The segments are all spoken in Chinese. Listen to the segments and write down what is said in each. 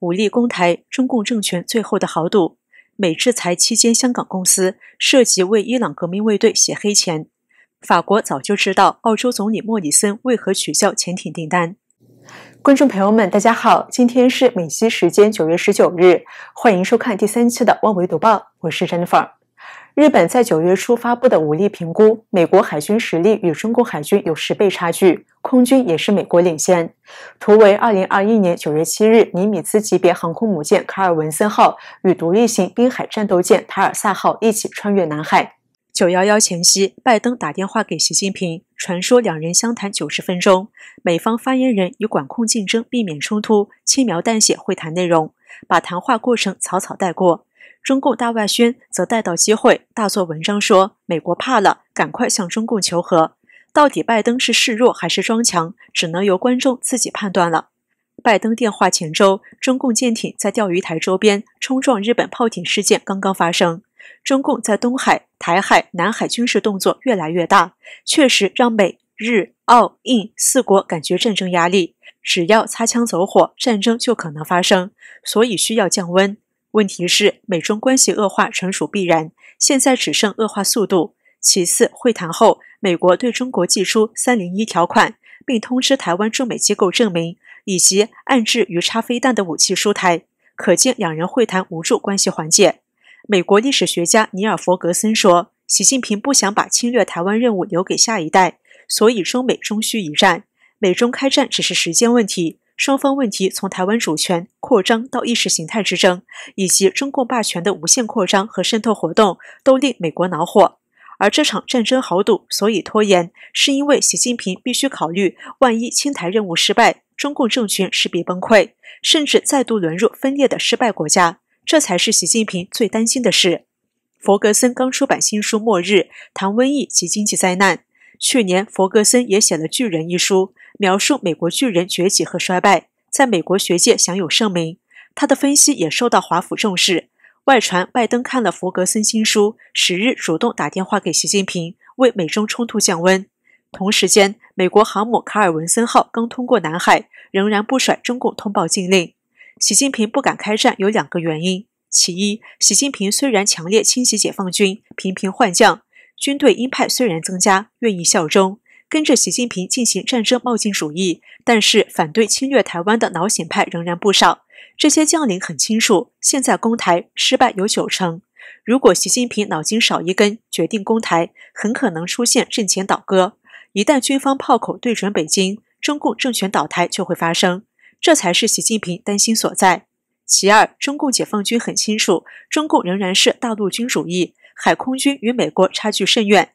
武力攻台，中共政权最后的豪赌。美制裁期间，香港公司涉及为伊朗革命卫队洗黑钱。法国早就知道，澳洲总理莫里森为何取消潜艇订单。观众朋友们，大家好，今天是美西时间九月十九日，欢迎收看第三期的《万维读报》，我是 Jennifer。日本在九月初发布的武力评估，美国海军实力与中国海军有十倍差距，空军也是美国领先。图为二零二一年九月七日，尼米兹级别航空母舰卡尔文森号与独立型滨海战斗舰塔尔萨号一起穿越南海。九幺幺前夕，拜登打电话给习近平，传说两人相谈九十分钟。美方发言人以管控竞争、避免冲突，轻描淡写会谈内容，把谈话过程草草带过。中共大外宣则带到机会大做文章，说美国怕了，赶快向中共求和。到底拜登是示弱还是装强，只能由观众自己判断了。拜登电话前周，中共舰艇在钓鱼台周边冲撞日本炮艇事件刚刚发生，中共在东海、台海、南海军事动作越来越大，确实让美、日、澳、印四国感觉战争压力，只要擦枪走火，战争就可能发生，所以需要降温。问题是美中关系恶化纯属必然，现在只剩恶化速度。其次，会谈后，美国对中国寄出三零一条款，并通知台湾驻美机构证明，以及暗指鱼叉飞弹的武器出台，可见两人会谈无助关系缓解。美国历史学家尼尔弗格森说：“习近平不想把侵略台湾任务留给下一代，所以中美终须一战。美中开战只是时间问题，双方问题从台湾主权。”扩张到意识形态之争，以及中共霸权的无限扩张和渗透活动，都令美国恼火。而这场战争豪赌所以拖延，是因为习近平必须考虑，万一清台任务失败，中共政权势必崩溃，甚至再度沦入分裂的失败国家，这才是习近平最担心的事。弗格森刚出版新书《末日》，谈瘟疫及经济灾难。去年，弗格森也写了《巨人》一书，描述美国巨人崛起和衰败。在美国学界享有盛名，他的分析也受到华府重视。外传拜登看了弗格森新书，十日主动打电话给习近平，为美中冲突降温。同时间，美国航母卡尔文森号刚通过南海，仍然不甩中共通报禁令。习近平不敢开战有两个原因：其一，习近平虽然强烈清洗解放军，频频换将，军队鹰派虽然增加，愿意效忠。跟着习近平进行战争冒进主义，但是反对侵略台湾的脑显派仍然不少。这些将领很清楚，现在攻台失败有九成。如果习近平脑筋少一根，决定攻台，很可能出现阵前倒戈。一旦军方炮口对准北京，中共政权倒台就会发生。这才是习近平担心所在。其二，中共解放军很清楚，中共仍然是大陆军主义，海空军与美国差距甚远。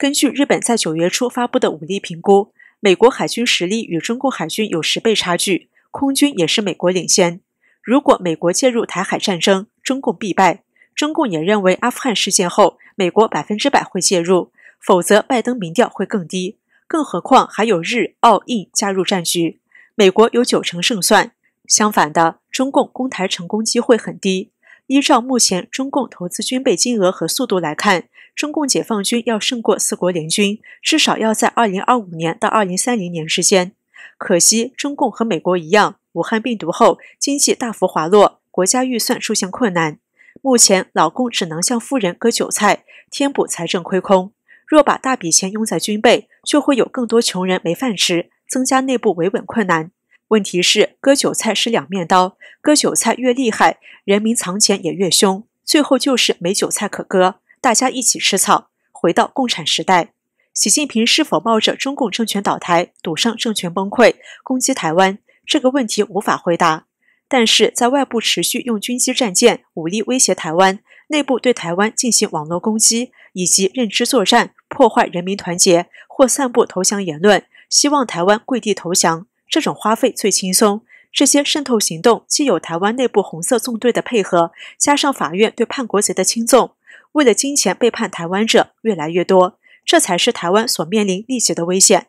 根据日本在九月初发布的武力评估，美国海军实力与中共海军有十倍差距，空军也是美国领先。如果美国介入台海战争，中共必败。中共也认为阿富汗事件后，美国百分之百会介入，否则拜登民调会更低。更何况还有日、澳、印加入战局，美国有九成胜算。相反的，中共攻台成功机会很低。依照目前中共投资军备金额和速度来看。中共解放军要胜过四国联军，至少要在二零二五年到二零三零年之间。可惜，中共和美国一样，武汉病毒后经济大幅滑落，国家预算出现困难。目前，老公只能向富人割韭菜，填补财政亏空。若把大笔钱用在军备，就会有更多穷人没饭吃，增加内部维稳困难。问题是，割韭菜是两面刀，割韭菜越厉害，人民藏钱也越凶，最后就是没韭菜可割。大家一起吃草，回到共产时代。习近平是否冒着中共政权倒台，赌上政权崩溃攻击台湾？这个问题无法回答。但是在外部持续用军机、战舰武力威胁台湾，内部对台湾进行网络攻击以及认知作战，破坏人民团结或散布投降言论，希望台湾跪地投降，这种花费最轻松。这些渗透行动既有台湾内部红色纵队的配合，加上法院对叛国贼的轻纵。为了金钱背叛台湾者越来越多，这才是台湾所面临立即的危险。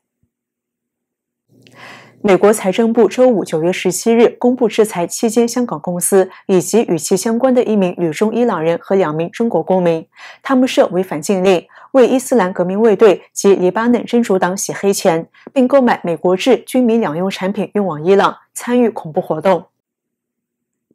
美国财政部周五九月十七日公布制裁期间香港公司以及与其相关的一名旅中伊朗人和两名中国公民，他们设违反禁令，为伊斯兰革命卫队及黎巴嫩真主党洗黑钱，并购买美国制军民两用产品运往伊朗，参与恐怖活动。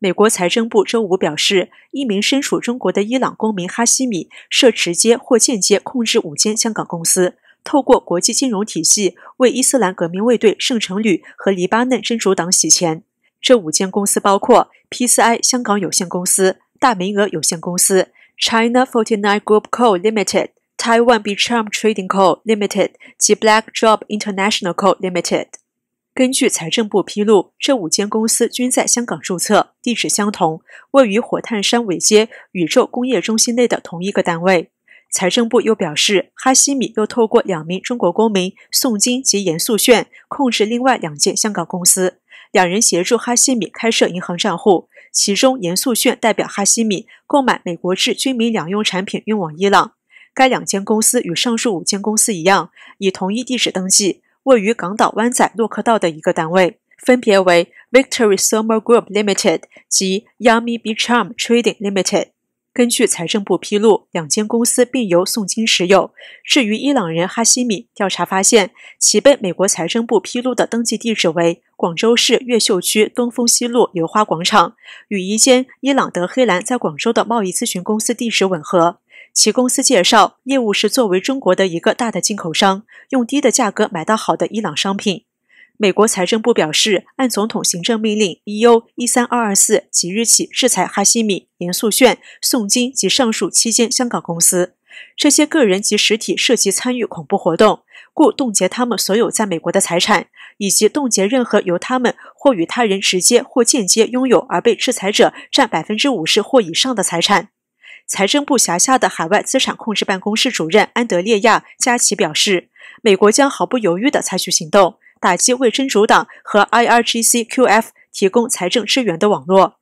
美国财政部周五表示，一名身处中国的伊朗公民哈希米，涉直接或间接控制五间香港公司，透过国际金融体系为伊斯兰革命卫队圣城旅和黎巴嫩真主党洗钱。这五间公司包括 p c i 香港有限公司、大明额有限公司、China Forty Nine Group Co. Limited、Taiwan b a c h a m Trading Co. Limited 及 Black j o b International Co. Limited。根据财政部披露，这五间公司均在香港注册，地址相同，位于火炭山尾街宇宙工业中心内的同一个单位。财政部又表示，哈希米又透过两名中国公民宋金及严素炫控制另外两间香港公司，两人协助哈希米开设银行账户，其中严素炫代表哈希米购买美国制军民两用产品运往伊朗。该两间公司与上述五间公司一样，以同一地址登记。位于港岛湾仔洛克道的一个单位，分别为 Victory Summer Group Limited 及 Yummy Beacharm Trading Limited。根据财政部披露，两间公司并由宋金持有。至于伊朗人哈希米，调查发现其被美国财政部披露的登记地址为广州市越秀区东风西路流花广场，与一间伊朗德黑兰在广州的贸易咨询公司地址吻合。其公司介绍业务是作为中国的一个大的进口商，用低的价格买到好的伊朗商品。美国财政部表示，按总统行政命令 e u 一三二二四，即日起制裁哈希米、严素炫、宋金及上述七间香港公司。这些个人及实体涉及参与恐怖活动，故冻结他们所有在美国的财产，以及冻结任何由他们或与他人直接或间接拥有而被制裁者占百分之五十或以上的财产。财政部辖下的海外资产控制办公室主任安德烈亚加奇表示，美国将毫不犹豫地采取行动，打击为真主党和 IRGCQF 提供财政支援的网络。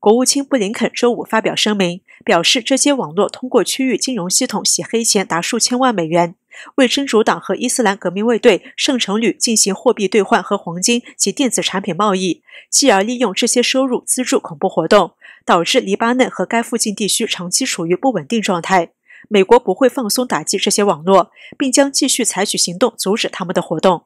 国务卿布林肯周五发表声明，表示这些网络通过区域金融系统洗黑钱达数千万美元。为真主党和伊斯兰革命卫队圣城旅进行货币兑换和黄金及电子产品贸易，继而利用这些收入资助恐怖活动，导致黎巴嫩和该附近地区长期处于不稳定状态。美国不会放松打击这些网络，并将继续采取行动阻止他们的活动。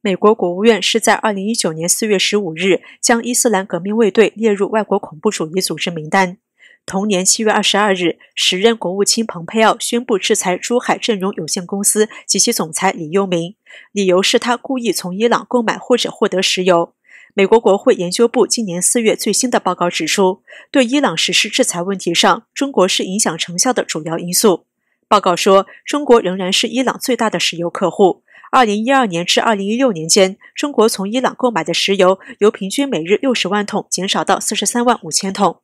美国国务院是在2019年4月15日将伊斯兰革命卫队列入外国恐怖主义组织名单。同年七月二十二日，时任国务卿蓬佩奥宣布制裁珠海振荣有限公司及其总裁李幼民，理由是他故意从伊朗购买或者获得石油。美国国会研究部今年四月最新的报告指出，对伊朗实施制裁问题上，中国是影响成效的主要因素。报告说，中国仍然是伊朗最大的石油客户。二零一二年至二零一六年间，中国从伊朗购买的石油由平均每日六十万桶减少到四十三万五千桶。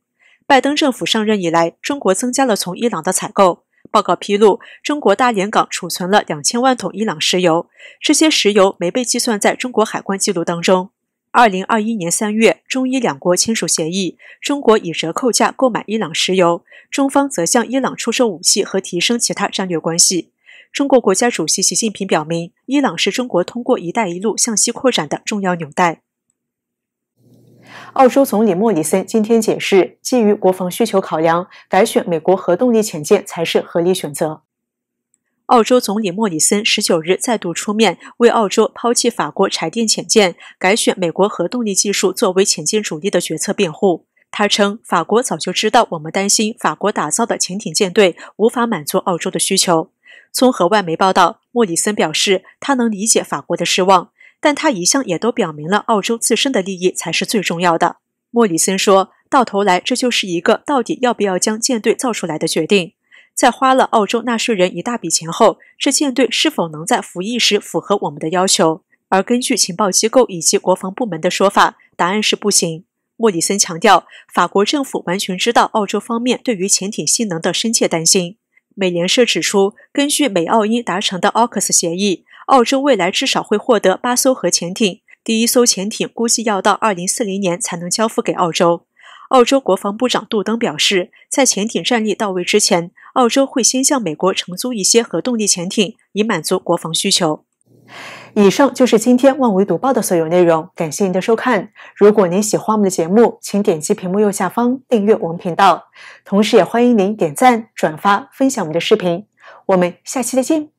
拜登政府上任以来，中国增加了从伊朗的采购。报告披露，中国大连港储存了两千万桶伊朗石油，这些石油没被计算在中国海关记录当中。二零二一年三月，中伊两国签署协议，中国以折扣价购买伊朗石油，中方则向伊朗出售武器和提升其他战略关系。中国国家主席习近平表明，伊朗是中国通过“一带一路”向西扩展的重要纽带。澳洲总理莫里森今天解释，基于国防需求考量，改选美国核动力潜舰才是合理选择。澳洲总理莫里森十九日再度出面，为澳洲抛弃法国柴电潜舰、改选美国核动力技术作为潜舰主力的决策辩护。他称，法国早就知道我们担心法国打造的潜艇舰队无法满足澳洲的需求。综合外媒报道，莫里森表示，他能理解法国的失望。但他一向也都表明了澳洲自身的利益才是最重要的。莫里森说到头来，这就是一个到底要不要将舰队造出来的决定。在花了澳洲纳税人一大笔钱后，这舰队是否能在服役时符合我们的要求？而根据情报机构以及国防部门的说法，答案是不行。莫里森强调，法国政府完全知道澳洲方面对于潜艇性能的深切担心。美联社指出，根据美澳英达成的 o s 协议。澳洲未来至少会获得八艘核潜艇，第一艘潜艇估计要到二零四零年才能交付给澳洲。澳洲国防部长杜登表示，在潜艇战力到位之前，澳洲会先向美国承租一些核动力潜艇，以满足国防需求。以上就是今天《万维读报》的所有内容，感谢您的收看。如果您喜欢我们的节目，请点击屏幕右下方订阅我们频道，同时也欢迎您点赞、转发、分享我们的视频。我们下期再见。